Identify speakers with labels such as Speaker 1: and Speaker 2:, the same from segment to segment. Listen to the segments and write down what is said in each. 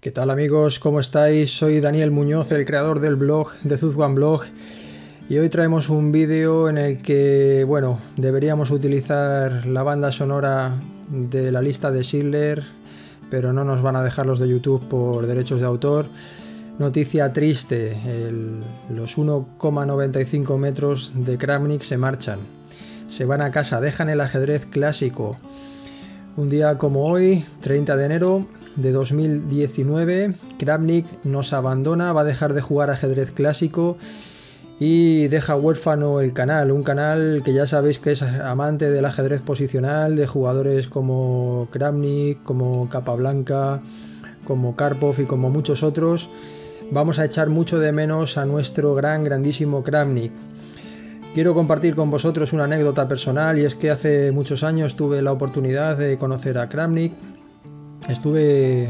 Speaker 1: ¿Qué tal amigos? ¿Cómo estáis? Soy Daniel Muñoz, el creador del blog de Zuzwan Blog y hoy traemos un vídeo en el que, bueno, deberíamos utilizar la banda sonora de la lista de Schiller, pero no nos van a dejar los de YouTube por derechos de autor. Noticia triste, los 1,95 metros de Kramnik se marchan se van a casa, dejan el ajedrez clásico. Un día como hoy, 30 de enero de 2019, Kramnik nos abandona, va a dejar de jugar ajedrez clásico y deja huérfano el canal, un canal que ya sabéis que es amante del ajedrez posicional, de jugadores como Kramnik, como Capablanca, como Karpov y como muchos otros. Vamos a echar mucho de menos a nuestro gran, grandísimo Kramnik. Quiero compartir con vosotros una anécdota personal y es que hace muchos años tuve la oportunidad de conocer a Kramnik. Estuve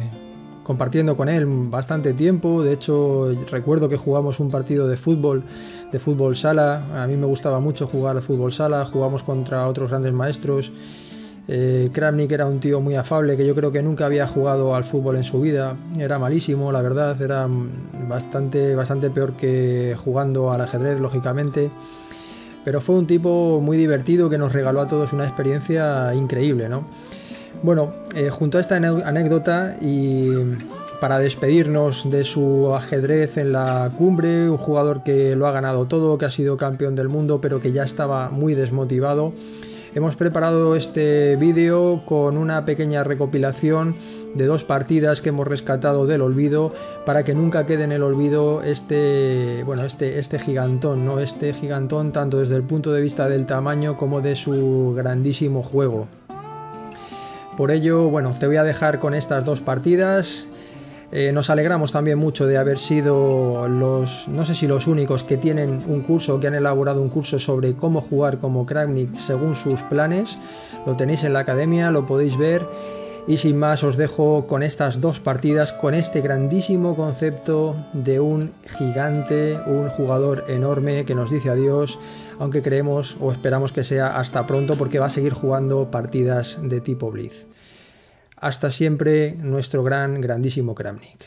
Speaker 1: compartiendo con él bastante tiempo, de hecho recuerdo que jugamos un partido de fútbol, de fútbol sala, a mí me gustaba mucho jugar al fútbol sala, jugamos contra otros grandes maestros. Eh, Kramnik era un tío muy afable que yo creo que nunca había jugado al fútbol en su vida. Era malísimo, la verdad, era bastante, bastante peor que jugando al ajedrez, lógicamente. Pero fue un tipo muy divertido que nos regaló a todos una experiencia increíble, ¿no? Bueno, eh, junto a esta anécdota y para despedirnos de su ajedrez en la cumbre, un jugador que lo ha ganado todo, que ha sido campeón del mundo, pero que ya estaba muy desmotivado, hemos preparado este vídeo con una pequeña recopilación de dos partidas que hemos rescatado del olvido para que nunca quede en el olvido este, bueno, este, este gigantón, ¿no? Este gigantón tanto desde el punto de vista del tamaño como de su grandísimo juego. Por ello, bueno, te voy a dejar con estas dos partidas. Eh, nos alegramos también mucho de haber sido los, no sé si los únicos que tienen un curso, que han elaborado un curso sobre cómo jugar como Kramnik según sus planes. Lo tenéis en la academia, lo podéis ver y sin más os dejo con estas dos partidas, con este grandísimo concepto de un gigante, un jugador enorme que nos dice adiós, aunque creemos o esperamos que sea hasta pronto porque va a seguir jugando partidas de tipo Blitz. Hasta siempre nuestro gran, grandísimo Kramnik.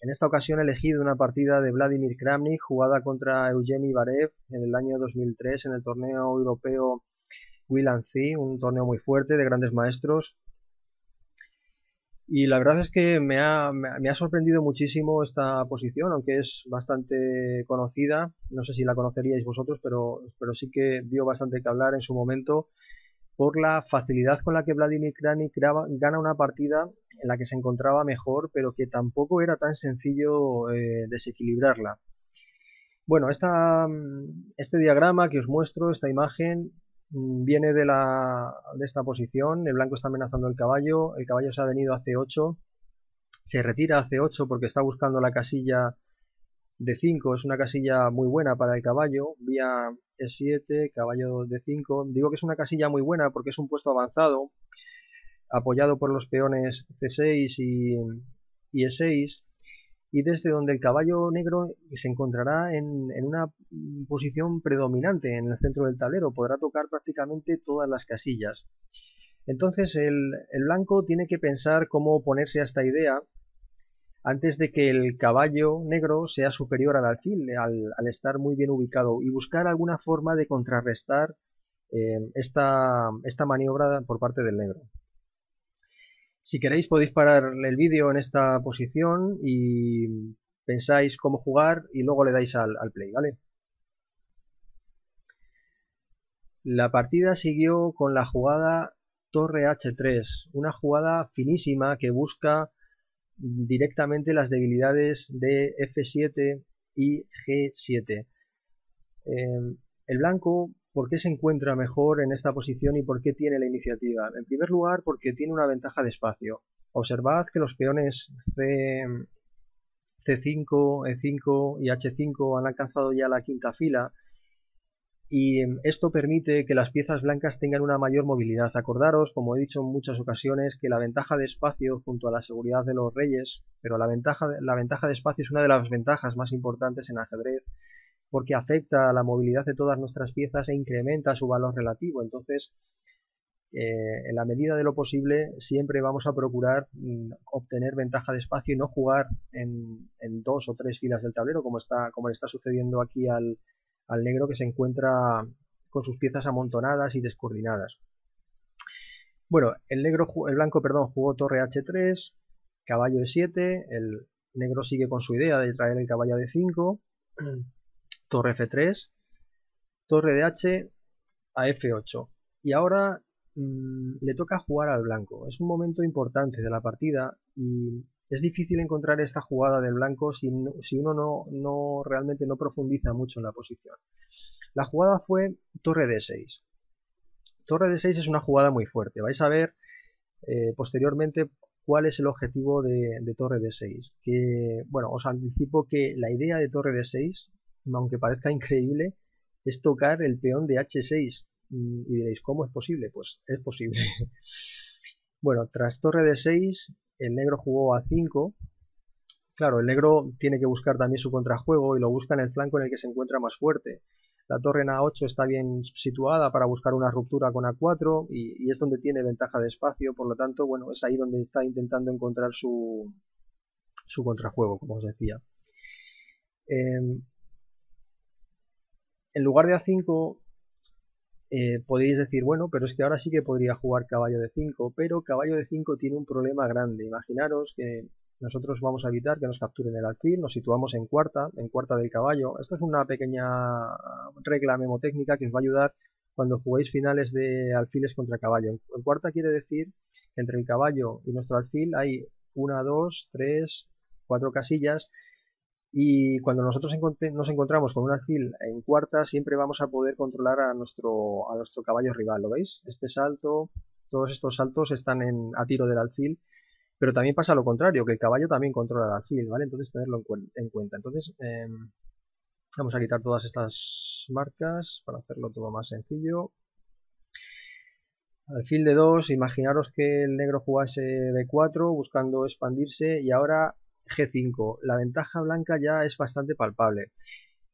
Speaker 2: En esta ocasión he elegido una partida de Vladimir Kramnik jugada contra Eugeni Barev en el año 2003 en el torneo europeo Will and un torneo muy fuerte de grandes maestros y la verdad es que me ha, me ha sorprendido muchísimo esta posición, aunque es bastante conocida. No sé si la conoceríais vosotros, pero, pero sí que dio bastante que hablar en su momento por la facilidad con la que Vladimir Kranich gana una partida en la que se encontraba mejor, pero que tampoco era tan sencillo eh, desequilibrarla. Bueno, esta, este diagrama que os muestro, esta imagen, Mm, viene de, esta posición, el blanco está amenazando el caballo, el caballo se ha venido a C8, se retira a C8 porque está buscando la casilla de 5, es una casilla muy buena para el caballo, vía E7, caballo de 5, digo que es una casilla muy buena porque es un puesto avanzado, apoyado por los peones C6 y, y E6, y desde donde el caballo negro se encontrará en, una posición predominante en el centro del tablero, podrá tocar prácticamente todas las casillas. Entonces el, blanco tiene que pensar cómo oponerse a esta idea antes de que el caballo negro sea superior al alfil, al, estar muy bien ubicado, y buscar alguna forma de contrarrestar eh, esta maniobra por parte del negro. Si queréis podéis parar el vídeo en esta posición y pensáis cómo jugar y luego le dais al, play, ¿vale? La partida siguió con la jugada Torre H3, una jugada finísima que busca directamente las debilidades de F7 y G7. Em, el blanco ¿Por qué se encuentra mejor en esta posición y por qué tiene la iniciativa? En primer lugar, porque tiene una ventaja de espacio. Observad que los peones C, 5 E5 y H5 han alcanzado ya la quinta fila y em, esto permite que las piezas blancas tengan una mayor movilidad. Acordaros, como he dicho en muchas ocasiones, que la ventaja de espacio junto a la seguridad de los reyes, pero la ventaja, la ventaja de espacio es una de las ventajas más importantes en ajedrez porque afecta a la movilidad de todas nuestras piezas e incrementa su valor relativo. Entonces, eh, en la medida de lo posible, siempre vamos a procurar mm, obtener ventaja de espacio y no jugar en, dos o tres filas del tablero, como está, como le está sucediendo aquí al, negro que se encuentra con sus piezas amontonadas y descoordinadas. Bueno, el negro, el blanco, perdón, jugó torre h3, caballo e7, el negro sigue con su idea de traer el caballo de 5 torre F3, torre de H a F8. Y ahora mm, le toca jugar al blanco. Es un momento importante de la partida y es difícil encontrar esta jugada del blanco si, uno no, realmente no profundiza mucho en la posición. La jugada fue torre D6. Torre D6 es una jugada muy fuerte. Vais a ver eh, posteriormente cuál es el objetivo de, torre D6. Que, bueno, os anticipo que la idea de torre D6 aunque parezca increíble, es tocar el peón de H6. Mm, y diréis, ¿cómo es posible? Pues es posible. bueno, tras torre de 6, el negro jugó a 5. Claro, el negro tiene que buscar también su contrajuego y lo busca en el flanco en el que se encuentra más fuerte. La torre en A8 está bien situada para buscar una ruptura con A4 y, es donde tiene ventaja de espacio, por lo tanto, bueno, es ahí donde está intentando encontrar su, su contrajuego, como os decía. Em, en lugar de a 5 eh, podéis decir, bueno, pero es que ahora sí que podría jugar caballo de 5, pero caballo de 5 tiene un problema grande. Imaginaros que nosotros vamos a evitar que nos capturen el alfil, nos situamos en cuarta, en cuarta del caballo. Esto es una pequeña regla memotécnica que os va a ayudar cuando juguéis finales de alfiles contra caballo. En cuarta quiere decir que entre el caballo y nuestro alfil hay una dos tres cuatro casillas y cuando nosotros nos encontramos con un alfil en cuarta, siempre vamos a poder controlar a nuestro, a nuestro caballo rival, ¿lo veis? Este salto, todos estos saltos están a tiro del alfil, pero también pasa lo contrario, que el caballo también controla el alfil, ¿vale? Entonces tenerlo en, cuenta. Entonces em, vamos a quitar todas estas marcas para hacerlo todo más sencillo. Alfil de 2, imaginaros que el negro jugase de 4 buscando expandirse y ahora G5. La ventaja blanca ya es bastante palpable.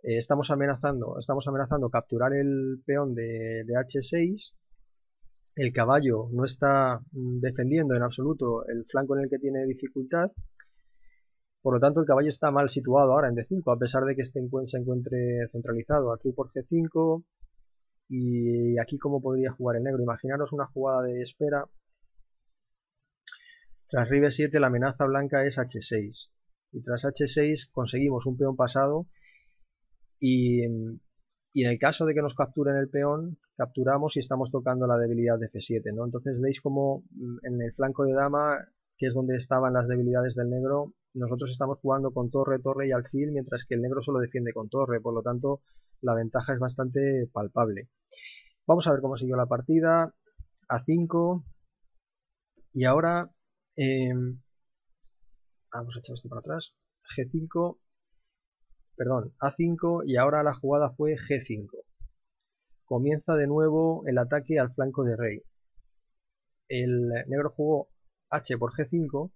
Speaker 2: Eh, estamos, amenazando, estamos amenazando capturar el peón de, H6 el caballo no está mm, defendiendo en absoluto el flanco en el que tiene dificultad. Por lo tanto, el caballo está mal situado ahora en D5, a pesar de que este se encuentre centralizado aquí por g 5 y aquí cómo podría jugar el negro. Imaginaros una jugada de espera tras Ribe 7 la amenaza blanca es H6. Y tras H6 conseguimos un peón pasado y, en el caso de que nos capturen el peón, capturamos y estamos tocando la debilidad de F7. ¿no? Entonces veis como mm, en el flanco de dama, que es donde estaban las debilidades del negro, nosotros estamos jugando con torre, torre y alfil, mientras que el negro solo defiende con torre, por lo tanto la ventaja es bastante palpable. Vamos a ver cómo siguió la partida, a 5, y ahora Em, vamos a echar esto para atrás. G5, perdón, A5 y ahora la jugada fue G5. Comienza de nuevo el ataque al flanco de rey. El negro jugó H por G5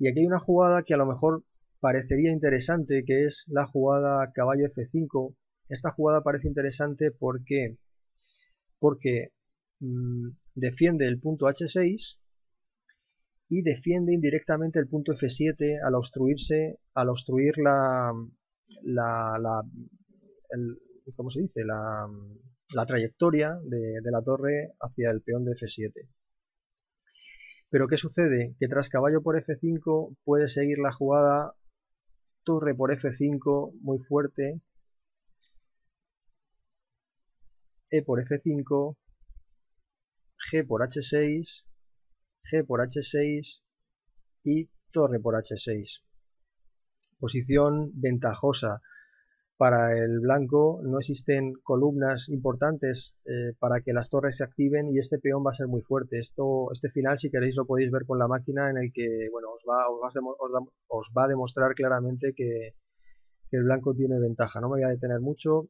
Speaker 2: y aquí hay una jugada que a lo mejor parecería interesante, que es la jugada caballo F5. Esta jugada parece interesante porque, porque mm, defiende el punto H6 y defiende indirectamente el punto F7 al obstruirse, al obstruir la, la, la se dice? La, trayectoria de, de, la torre hacia el peón de F7. Pero ¿qué sucede? Que tras caballo por F5 puede seguir la jugada torre por F5 muy fuerte, E por F5, G por H6, G por H6 y torre por H6. Posición ventajosa. Para el blanco no existen columnas importantes eh, para que las torres se activen y este peón va a ser muy fuerte. Esto, este final, si queréis, lo podéis ver con la máquina en el que bueno, os, va, a demostrar claramente que, que el blanco tiene ventaja. No me voy a detener mucho.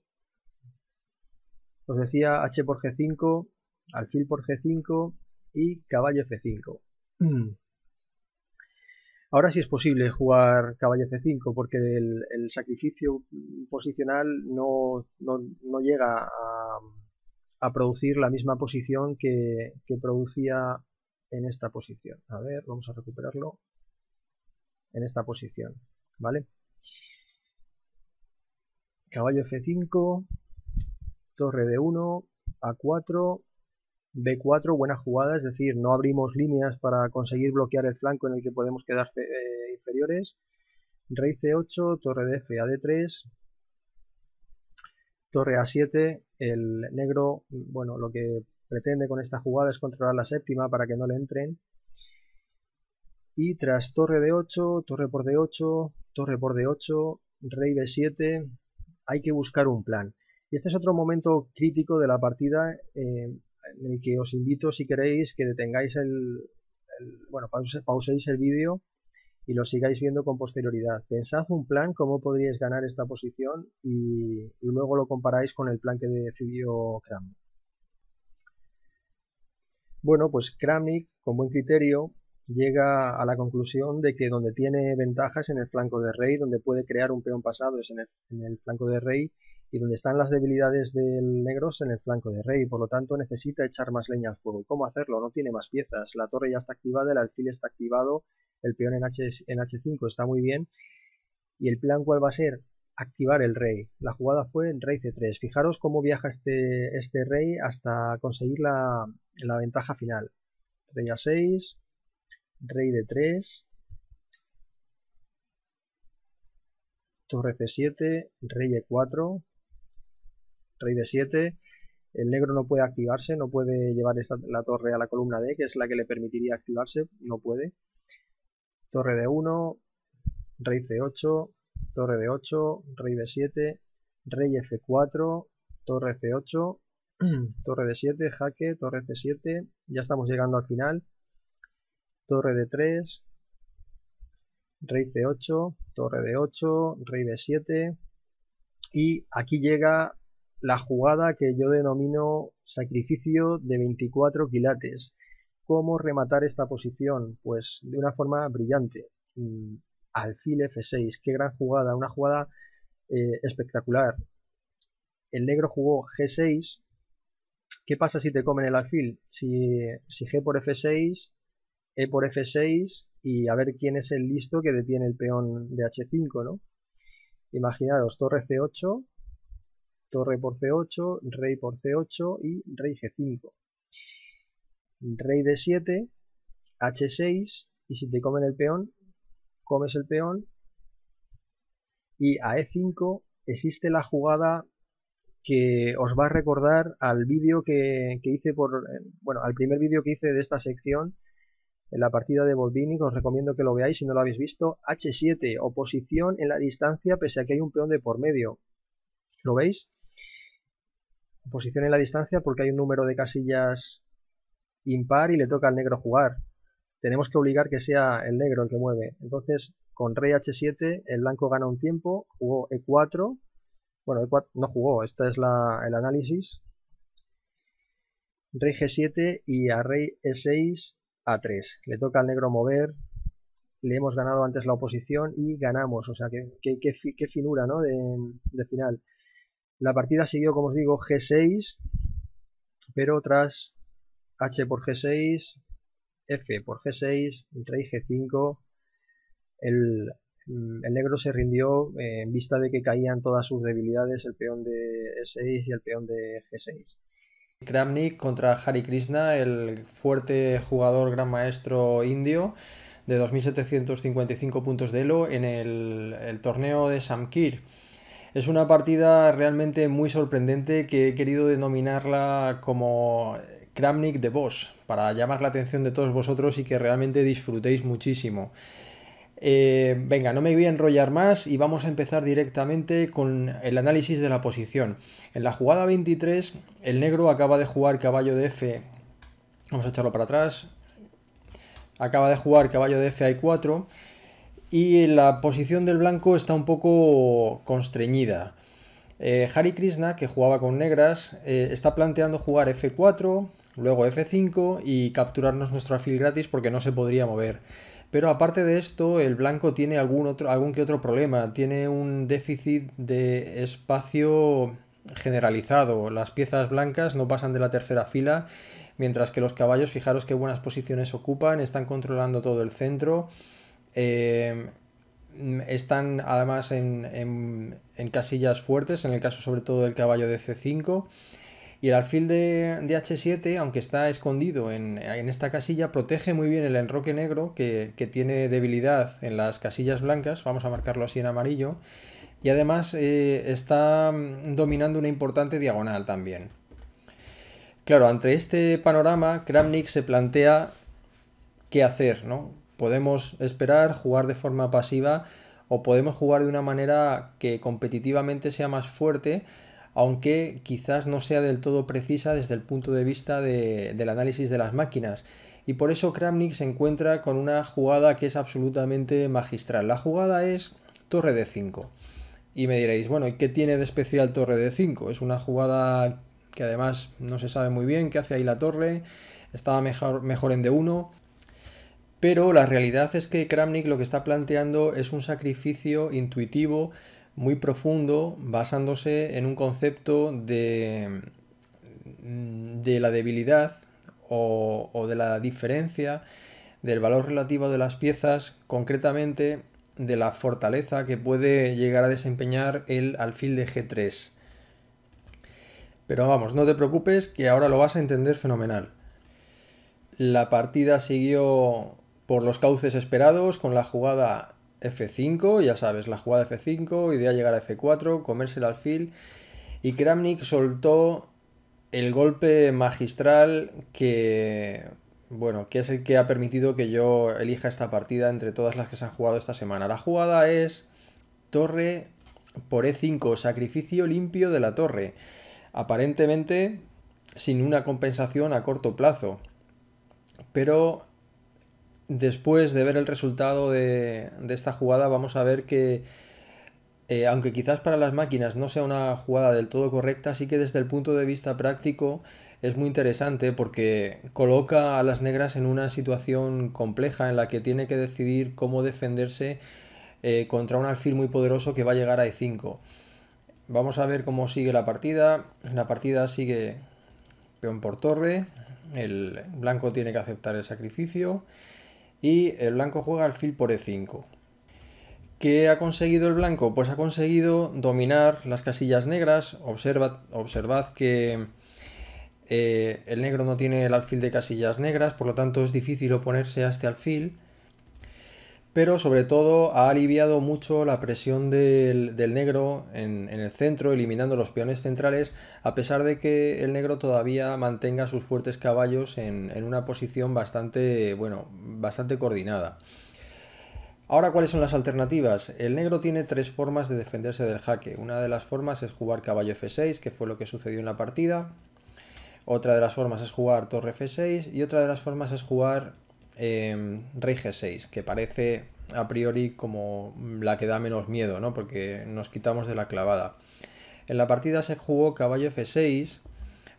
Speaker 2: Os decía H por G5, alfil por G5, y caballo f5. Mm. Ahora sí es posible jugar caballo f5 porque el, sacrificio posicional no, llega a, producir la misma posición que, que producía en esta posición. A ver, vamos a recuperarlo en esta posición, ¿vale? Caballo f5, torre de 1 a4, B4, buena jugada, es decir, no abrimos líneas para conseguir bloquear el flanco en el que podemos quedar eh, inferiores. Rey C8, torre de F a 3 torre A7, el negro, bueno, lo que pretende con esta jugada es controlar la séptima para que no le entren. Y tras torre D8, torre por D8, torre por D8, rey B7, hay que buscar un plan. este es otro momento crítico de la partida. Eh, en el que os invito, si queréis, que detengáis el, bueno, pauséis el vídeo y lo sigáis viendo con posterioridad. Pensad un plan, cómo podríais ganar esta posición y, luego lo comparáis con el plan que decidió Kramnik. Bueno, pues Kramnik, con buen criterio, llega a la conclusión de que donde tiene ventajas en el flanco de rey, donde puede crear un peón pasado es en el flanco de rey y donde están las debilidades del negro es en el flanco de rey, por lo tanto necesita echar más leña al fuego. ¿Y cómo hacerlo? No tiene más piezas, la torre ya está activada, el alfil está activado, el peón en, H, 5 está muy bien, y el plan cuál va a ser? Activar el rey. La jugada fue en rey c3. Fijaros cómo viaja este, este rey hasta conseguir la, la ventaja final. Rey a6, rey d3, torre c7, rey e4, rey de 7. El negro no puede activarse, no puede llevar esta, la torre a la columna D, que es la que le permitiría activarse, no puede. Torre de 1, rey C8, torre de 8, rey B7, rey F4, torre C8, torre de 7, jaque, torre C7, ya estamos llegando al final. Torre de 3, rey C8, torre de 8, rey B7 y aquí llega la jugada que yo denomino sacrificio de 24 quilates. ¿Cómo rematar esta posición? Pues de una forma brillante. Mm, alfil F6, qué gran jugada, una jugada eh, espectacular. El negro jugó G6. ¿Qué pasa si te comen el alfil? Si, si G por F6, E por F6 y a ver quién es el listo que detiene el peón de H5, ¿no? Imaginaros, torre C8, torre por c8, rey por c8 y rey g5. Rey d7, h6 y si te comen el peón, comes el peón. Y a e5 existe la jugada que os va a recordar al vídeo que, hice por eh, bueno al primer vídeo que hice de esta sección en la partida de Bolvini. os recomiendo que lo veáis si no lo habéis visto H7 oposición en la distancia pese a que hay un peón de por medio lo veis posición en la distancia porque hay un número de casillas impar y le toca al negro jugar. Tenemos que obligar que sea el negro el que mueve. Entonces, con rey h7, el blanco gana un tiempo, jugó e4. Bueno, e no jugó, este es la, el análisis. Rey g7 y a rey e6, a3. Le toca al negro mover. Le hemos ganado antes la oposición y ganamos. O sea, qué, que, finura, ¿no? De, de final. La partida siguió, como os digo, G6, pero tras H por G6, F por G6, Rey G5, mm, el, negro se rindió eh, en vista de que caían todas sus debilidades, el peón de E6 y el peón de G6.
Speaker 1: Kramnik contra Hari Krishna, el fuerte jugador gran maestro indio de 2.755 puntos de elo en el, el torneo de Samkir. Es una partida realmente muy sorprendente que he querido denominarla como Kramnik de Boss, para llamar la atención de todos vosotros y que realmente disfrutéis muchísimo. Eh, venga, no me voy a enrollar más y vamos a empezar directamente con el análisis de la posición. En la jugada 23, el negro acaba de jugar caballo de F. Vamos a echarlo para atrás. Acaba de jugar caballo de F a 4 y la posición del blanco está un poco constreñida. Harry eh, Hari Krishna, que jugaba con negras, eh, está planteando jugar F4, luego F5 y capturarnos nuestro afil gratis porque no se podría mover. Pero aparte de esto, el blanco tiene algún, otro, algún que otro problema. Tiene un déficit de espacio generalizado. Las piezas blancas no pasan de la tercera fila, mientras que los caballos, fijaros qué buenas posiciones ocupan, están controlando todo el centro. Em, están además en, casillas fuertes, en el caso sobre todo del caballo de C5. Y el alfil de, H7, aunque está escondido en, esta casilla, protege muy bien el enroque negro, que, tiene debilidad en las casillas blancas, vamos a marcarlo así en amarillo, y además eh, está mm, dominando una importante diagonal también. Claro, ante este panorama, Kramnik se plantea qué hacer, ¿no? podemos esperar, jugar de forma pasiva o podemos jugar de una manera que competitivamente sea más fuerte, aunque quizás no sea del todo precisa desde el punto de vista del análisis de las máquinas. Y por eso Kramnik se encuentra con una jugada que es absolutamente magistral. La jugada es torre de 5. Y me diréis, bueno, ¿y qué tiene de especial torre de 5? Es una jugada que además no se sabe muy bien qué hace ahí la torre. Estaba mejor, mejor en D1. Pero la realidad es que Kramnik lo que está planteando es un sacrificio intuitivo, muy profundo, basándose en un concepto de, mm, de la debilidad o, o de la diferencia del valor relativo de las piezas, concretamente de la fortaleza que puede llegar a desempeñar el alfil de G3. Pero vamos, no te preocupes que ahora lo vas a entender fenomenal. La partida siguió por los cauces esperados con la jugada F5, ya sabes, la jugada F5, idea llegar a F4, comerse el alfil y Kramnik soltó el golpe magistral que bueno, que es el que ha permitido que yo elija esta partida entre todas las que se han jugado esta semana. La jugada es torre por E5, sacrificio limpio de la torre. Aparentemente sin una compensación a corto plazo. Pero después de ver el resultado de, esta jugada, vamos a ver que, eh, aunque quizás para las máquinas no sea una jugada del todo correcta, sí que desde el punto de vista práctico es muy interesante porque coloca a las negras en una situación compleja en la que tiene que decidir cómo defenderse eh, contra un alfil muy poderoso que va a llegar a E5. Vamos a ver cómo sigue la partida. La partida sigue peón por torre. El blanco tiene que aceptar el sacrificio y el blanco juega alfil por e5. ¿Qué ha conseguido el blanco? Pues ha conseguido dominar las casillas negras. Observad, observad que eh, el negro no tiene el alfil de casillas negras, por lo tanto es difícil oponerse a este alfil pero sobre todo ha aliviado mucho la presión del, negro en, el centro, eliminando los peones centrales, a pesar de que el negro todavía mantenga sus fuertes caballos en, una posición bastante, bueno, bastante coordinada. Ahora, ¿cuáles son las alternativas? El negro tiene tres formas de defenderse del jaque. Una de las formas es jugar caballo f6, que fue lo que sucedió en la partida. Otra de las formas es jugar torre f6 y otra de las formas es jugar Em, Rey G6, que parece a priori como la que da menos miedo, ¿no? Porque nos quitamos de la clavada. En la partida se jugó caballo F6,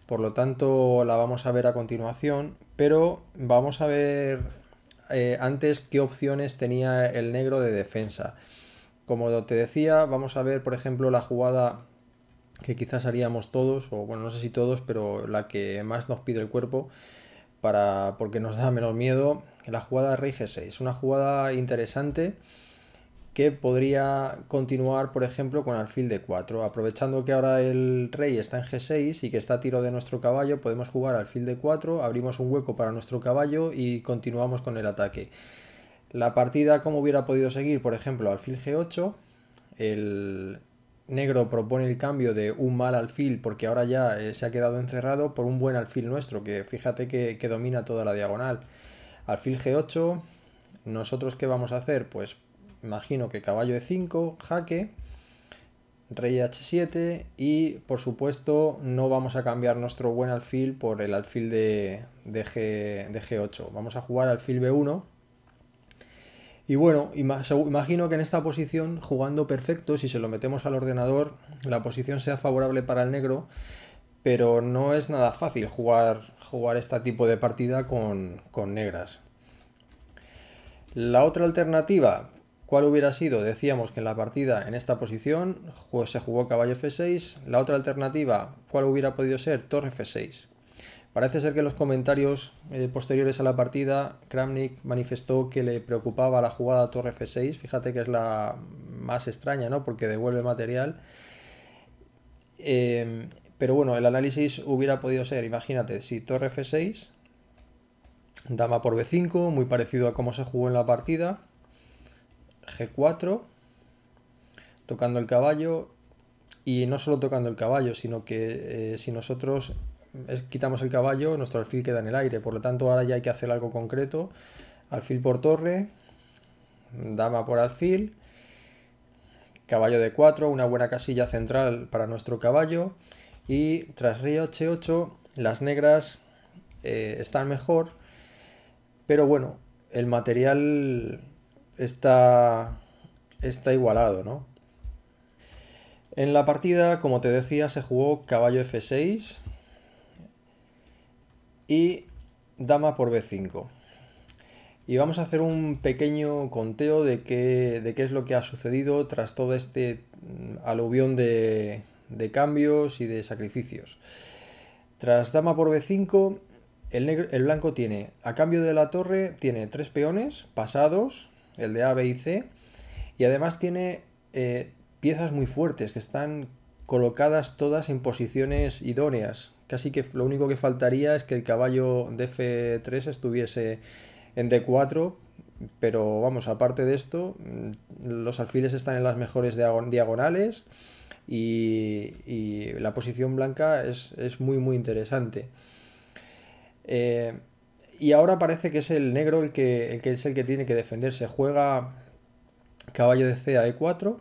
Speaker 1: por lo tanto la vamos a ver a continuación, pero vamos a ver eh, antes qué opciones tenía el negro de defensa. Como te decía, vamos a ver, por ejemplo, la jugada que quizás haríamos todos, o bueno, no sé si todos, pero la que más nos pide el cuerpo, porque nos da menos miedo la jugada de rey g6. Una jugada interesante que podría continuar, por ejemplo, con alfil de 4. Aprovechando que ahora el rey está en g6 y que está a tiro de nuestro caballo, podemos jugar alfil de 4, abrimos un hueco para nuestro caballo y continuamos con el ataque. La partida, como hubiera podido seguir, por ejemplo, alfil g8, el, negro propone el cambio de un mal alfil porque ahora ya eh, se ha quedado encerrado por un buen alfil nuestro, que fíjate que, domina toda la diagonal. Alfil G8, nosotros qué vamos a hacer? Pues imagino que caballo E5, jaque, rey H7 y por supuesto no vamos a cambiar nuestro buen alfil por el alfil de, de, G, de G8. Vamos a jugar alfil B1 y bueno, imagino que en esta posición, jugando perfecto, si se lo metemos al ordenador, la posición sea favorable para el negro, pero no es nada fácil jugar, jugar este tipo de partida con, con negras. La otra alternativa, ¿cuál hubiera sido? Decíamos que en la partida en esta posición se jugó caballo f6, la otra alternativa, ¿cuál hubiera podido ser? Torre f6. Parece ser que en los comentarios eh, posteriores a la partida, Kramnik manifestó que le preocupaba la jugada torre f6, fíjate que es la más extraña, ¿no? Porque devuelve material. Eh, pero bueno, el análisis hubiera podido ser, imagínate, si torre f6, dama por b5, muy parecido a cómo se jugó en la partida, g4, tocando el caballo, y no solo tocando el caballo, sino que eh, si nosotros quitamos el caballo, nuestro alfil queda en el aire. Por lo tanto, ahora ya hay que hacer algo concreto. Alfil por torre, dama por alfil, caballo de 4, una buena casilla central para nuestro caballo. Y tras Río h8, las negras eh, están mejor. Pero bueno, el material está, está igualado, ¿no? En la partida, como te decía, se jugó caballo f6, y dama por b5. Y vamos a hacer un pequeño conteo de qué, de qué es lo que ha sucedido tras todo este mm, aluvión de, cambios y de sacrificios. Tras dama por b5, el, negro, blanco tiene, a cambio de la torre, tiene tres peones pasados, el de A, B y C, y además tiene eh, piezas muy fuertes que están colocadas todas en posiciones idóneas, Casi que lo único que faltaría es que el caballo de F3 estuviese en D4, pero vamos, aparte de esto, mm, los alfiles están en las mejores diagonales y, la posición blanca es, muy, muy interesante. Eh, y ahora parece que es el negro el que, el que es el que tiene que defenderse. Juega caballo de C a E4,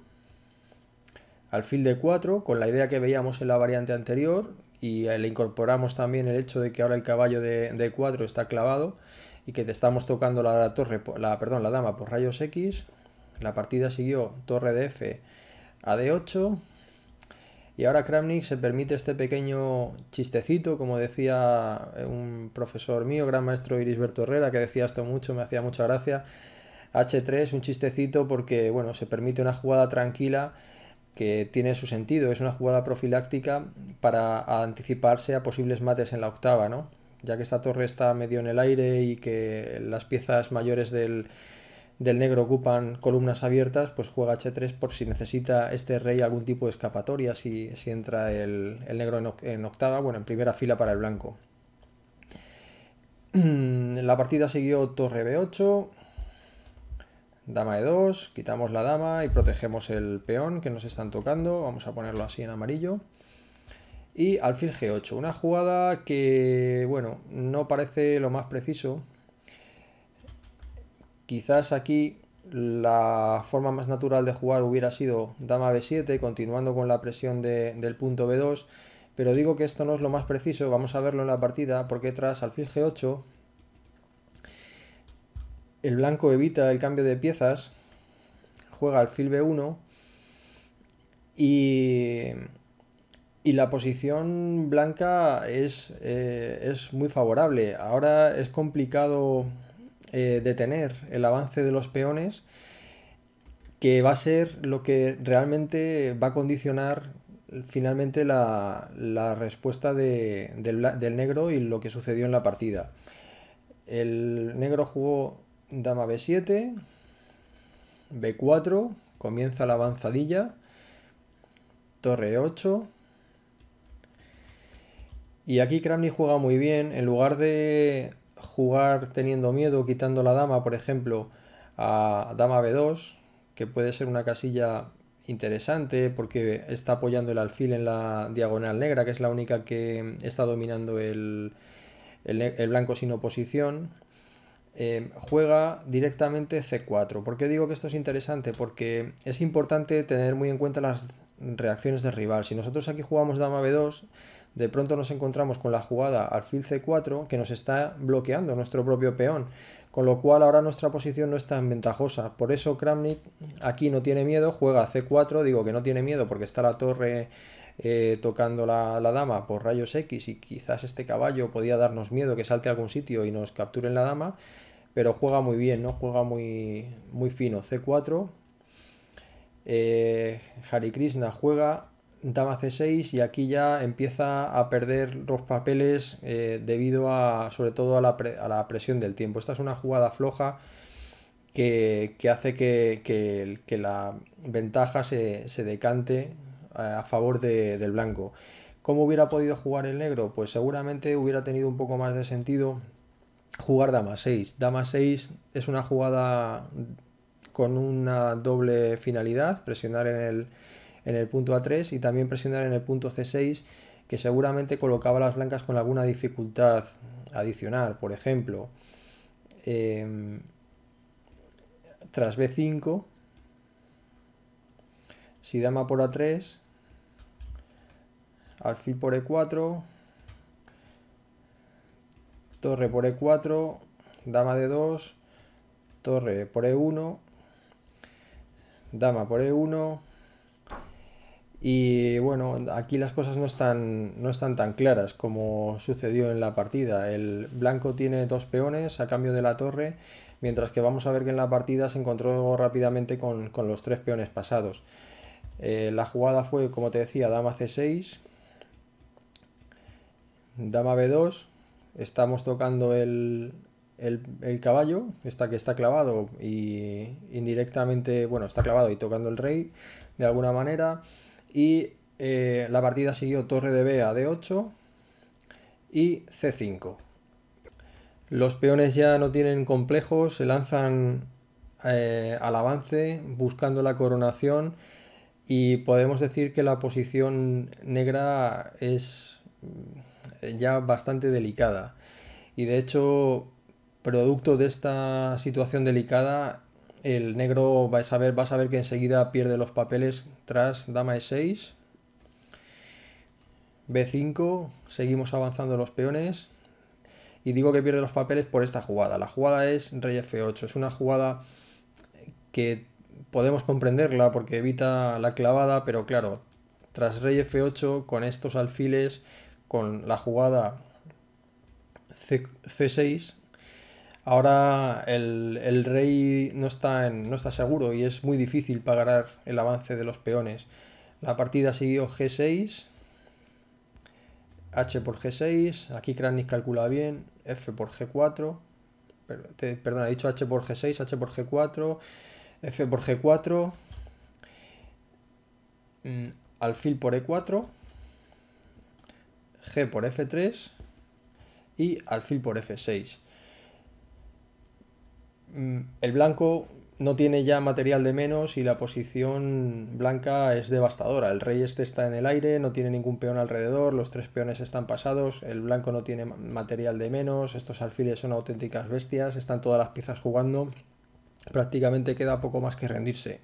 Speaker 1: alfil de 4, con la idea que veíamos en la variante anterior, y le incorporamos también el hecho de que ahora el caballo de, de 4 está clavado y que te estamos tocando la torre, la, perdón, la dama por rayos X, la partida siguió torre de F a D8 y ahora Kramnik se permite este pequeño chistecito, como decía eh, un profesor mío, gran maestro Irisberto Herrera, que decía esto mucho, me hacía mucha gracia. H3, un chistecito porque, bueno, se permite una jugada tranquila que tiene su sentido. Es una jugada profiláctica para anticiparse a posibles mates en la octava, ¿no? Ya que esta torre está medio en el aire y que las piezas mayores del, negro ocupan columnas abiertas, pues juega H3 por si necesita este rey algún tipo de escapatoria, si, si entra el, el negro en octava, bueno, en primera fila para el blanco. La partida siguió torre B8, dama e2, quitamos la dama y protegemos el peón que nos están tocando, vamos a ponerlo así en amarillo. Y alfil g8, una jugada que, bueno, no parece lo más preciso. Quizás aquí la forma más natural de jugar hubiera sido dama b7, continuando con la presión del punto b2, pero digo que esto no es lo más preciso, vamos a verlo en la partida, porque tras alfil g8 el blanco evita el cambio de piezas, juega alfil B1 y, la posición blanca es, eh, es, muy favorable. Ahora es complicado eh, detener el avance de los peones, que va a ser lo que realmente va a condicionar finalmente la, respuesta del negro y lo que sucedió en la partida. El negro jugó dama b7, b4, comienza la avanzadilla, torre 8 Y aquí Kramnik juega muy bien, en lugar de jugar teniendo miedo, quitando la dama, por ejemplo, a dama b2, que puede ser una casilla interesante porque está apoyando el alfil en la diagonal negra, que es la única que está dominando el blanco sin oposición. Em, juega directamente C4. ¿Por qué digo que esto es interesante? Porque es importante tener muy en cuenta las reacciones del rival. Si nosotros aquí jugamos dama B2, de pronto nos encontramos con la jugada alfil C4 que nos está bloqueando nuestro propio peón, con lo cual ahora nuestra posición no es tan ventajosa. Por eso Kramnik aquí no tiene miedo, juega C4, digo que no tiene miedo porque está la torre eh, tocando la, dama por rayos X y quizás este caballo podía darnos miedo que salte a algún sitio y nos capturen la dama, pero juega muy bien, ¿no? Juega muy, muy fino. C4, eh, Krishna juega dama c6 y aquí ya empieza a perder los papeles eh, debido a sobre todo a la, presión del tiempo. Esta es una jugada floja que, hace que, la ventaja se, se decante a favor de, del blanco. ¿Cómo hubiera podido jugar el negro? Pues seguramente hubiera tenido un poco más de sentido jugar dama 6. Dama 6 es una jugada con una doble finalidad, presionar en el, punto A3 y también presionar en el punto C6, que seguramente colocaba las blancas con alguna dificultad adicional, por ejemplo. Em, tras B5, si dama por A3, alfil por e4, torre por e4, dama de 2, torre por e1, dama por e1. Y bueno, aquí las cosas no están, no están tan claras como sucedió en la partida. El blanco tiene dos peones a cambio de la torre, mientras que vamos a ver que en la partida se encontró rápidamente con, los tres peones pasados. Eh, la jugada fue, como te decía, dama c6, dama b2, estamos tocando el, caballo, está que está clavado y indirectamente, bueno, está clavado y tocando el rey de alguna manera. Y eh, la partida siguió torre de b a d8 y c5. Los peones ya no tienen complejos, se lanzan eh, al avance buscando la coronación y podemos decir que la posición negra es eh, ya bastante delicada. Y de hecho, producto de esta situación delicada, el negro va a saber, va a saber que enseguida pierde los papeles tras dama e6, b5, seguimos avanzando los peones. Y digo que pierde los papeles por esta jugada. La jugada es rey f8. Es una jugada que podemos comprenderla porque evita la clavada, pero claro, tras rey f8 con estos alfiles con la jugada C 6 Ahora el, rey no está, no está seguro y es muy difícil pagar el avance de los peones. La partida siguió G6, H por G6, aquí Kranich calcula bien, F por G4, perdón, he dicho H por G6, H por G4, F por G4, mm, alfil por E4, G por F3 y alfil por F6. Mm, el blanco no tiene ya material de menos y la posición blanca es devastadora. El rey este está en el aire, no tiene ningún peón alrededor, los tres peones están pasados, el blanco no tiene material de menos, estos alfiles son auténticas bestias, están todas las piezas jugando, prácticamente queda poco más que rendirse.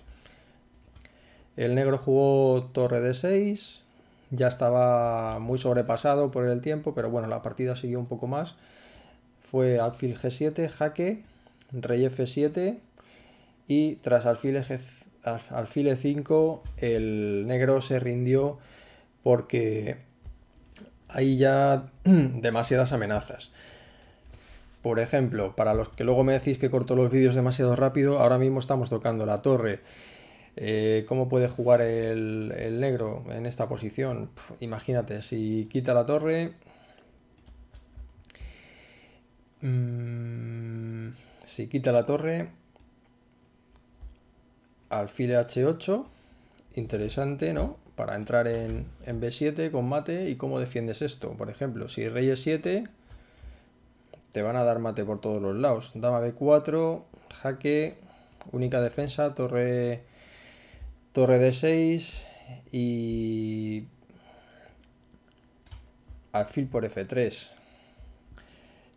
Speaker 1: El negro jugó torre de 6 ya estaba muy sobrepasado por el tiempo, pero bueno, la partida siguió un poco más. Fue alfil G7, jaque, rey F7 y tras alfil, E5 el negro se rindió porque hay ya demasiadas amenazas. Por ejemplo, para los que luego me decís que corto los vídeos demasiado rápido, ahora mismo estamos tocando la torre eh, ¿Cómo puede jugar el, negro en esta posición? imagínate, si quita la torre... Mm, si quita la torre... Alfil H8. Interesante, ¿no? Para entrar en, B7 con mate. ¿Y cómo defiendes esto? Por ejemplo, si rey E7 te van a dar mate por todos los lados. Dama B4, jaque, única defensa, torre torre de 6 y alfil por f3.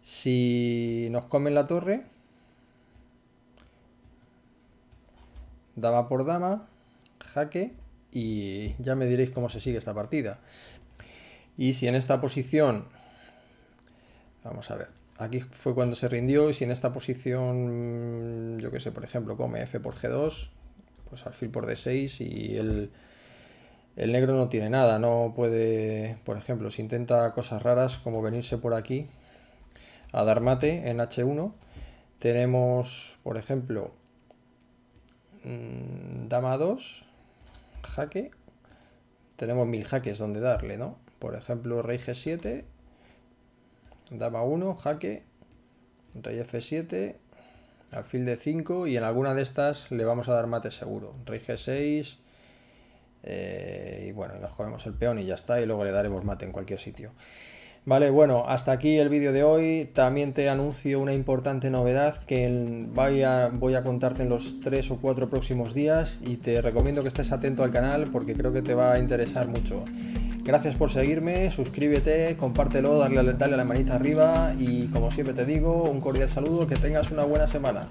Speaker 1: Si nos comen la torre, dama por dama, jaque y ya me diréis cómo se sigue esta partida. Y si en esta posición, vamos a ver, aquí fue cuando se rindió y si en esta posición, yo que sé, por ejemplo, come f por g2, pues alfil por d6 y el, el negro no tiene nada, no puede, por ejemplo, si intenta cosas raras como venirse por aquí a dar mate en h1, tenemos, por ejemplo, mm, dama 2, jaque, tenemos mil jaques donde darle, ¿no? Por ejemplo, rey g7, dama 1, jaque, rey f7, alfil de 5 y en alguna de estas le vamos a dar mate seguro. Rey G6 eh, y bueno, nos comemos el peón y ya está y luego le daremos mate en cualquier sitio. Vale, bueno, hasta aquí el vídeo de hoy. También te anuncio una importante novedad que voy voy a contarte en los 3 o 4 próximos días y te recomiendo que estés atento al canal porque creo que te va a interesar mucho. Gracias por seguirme, suscríbete, compártelo, dale, dale a la manita arriba y como siempre te digo, un cordial saludo, que tengas una buena semana.